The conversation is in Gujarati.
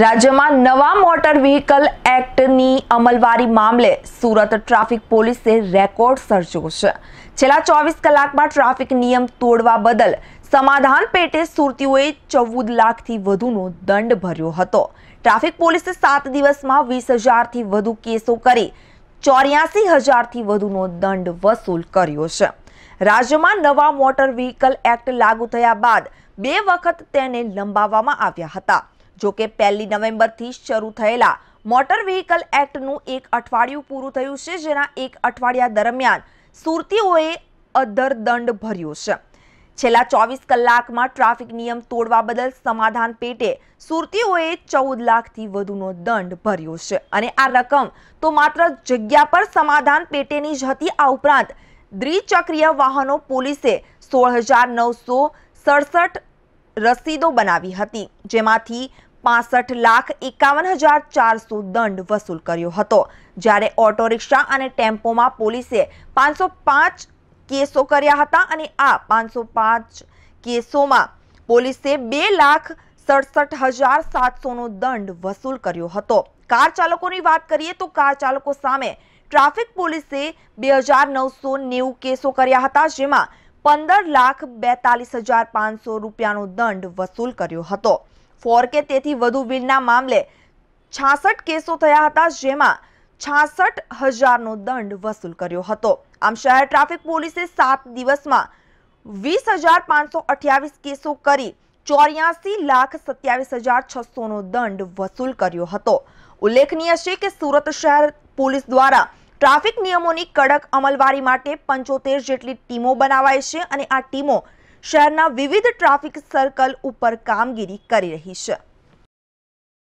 રાજ્યમાં નવા મોટર વ્હીકલ એક્ટની અમલવારી મામલે સુરત ટ્રાફિક પોલીસે રેકોર્ડ સર્જ્યો છે છેલ્લા ચોવીસ કલાકમાં ટ્રાફિક નિયમ તોડવા બદલ સમાધાન પેટે સુરતીઓએ ચૌદ લાખથી વધુનો દંડ ભર્યો હતો ટ્રાફિક પોલીસે સાત દિવસમાં વીસ હજારથી વધુ કેસો કરી ચોર્યાસી હજારથી વધુનો દંડ વસૂલ કર્યો છે રાજ્યમાં નવા મોટર વ્હીકલ એક્ટ લાગુ થયા બાદ બે વખત તેને લંબાવવામાં આવ્યા હતા જોકે પહેલી નવેમ્બરથી શરૂ થયેલા મોટર વ્હીકલ એક્ટનું એક અઠવાડિયું પૂરું થયું છે જેના એક અઠવાડિયા દરમિયાન સુરતીઓએ અધર દંડ ભર્યો છે છેલ્લા ચોવીસ કલાકમાં ટ્રાફિક નિયમ તોડવા બદલ સમાધાન પેટે સુરતીઓએ ચૌદ લાખથી વધુનો દંડ ભર્યો છે અને આ રકમ તો માત્ર જગ્યા પર સમાધાન પેટેની જ હતી આ ઉપરાંત દ્વિચક્રીય વાહનો પોલીસે સોળ હજાર નવસો સડસઠ રસીદો બનાવી હતી જેમાંથી પાસઠ લાખ એકાવન હજાર ચારસો દંડ વસૂલ કર્યો હતો જ્યારે ઓટો રિક્ષા અને ટેમ્પોમાં પોલીસે પાંચસો પાંચ કેસો કર્યા હતા અને આ પાંચસો પાંચ કેસોમાં પોલીસે બે લાખ સડસઠ હજાર સાતસોનો દંડ વસૂલ કર્યો હતો કાર ચાલકોની વાત કરીએ તો કાર ચાલકો સામે ટ્રાફિક પોલીસે બે હજાર નવસો નેવું કેસો કર્યા હતા જેમાં 1542500 રૂપિયાનો દંડ વસૂલ કર્યો હતો 4k તે થી વધુ બિલના મામલે 66 કેસો થયા હતા જેમાં 66000 નો દંડ વસૂલ કર્યો હતો અમદાવાદ ટ્રાફિક પોલીસે 7 દિવસમાં 20528 કેસો કરી 8427600 નો દંડ વસૂલ કર્યો હતો उल्लेखनीय છે કે સુરત શહેર પોલીસ દ્વારા ટ્રાફિક નિયમોની કડક અમલવારી માટે પંચોતેર જેટલી ટીમો બનાવાય છે અને આ ટીમો શહેરના વિવિધ ટ્રાફિક સર્કલ ઉપર કામગીરી કરી રહી છે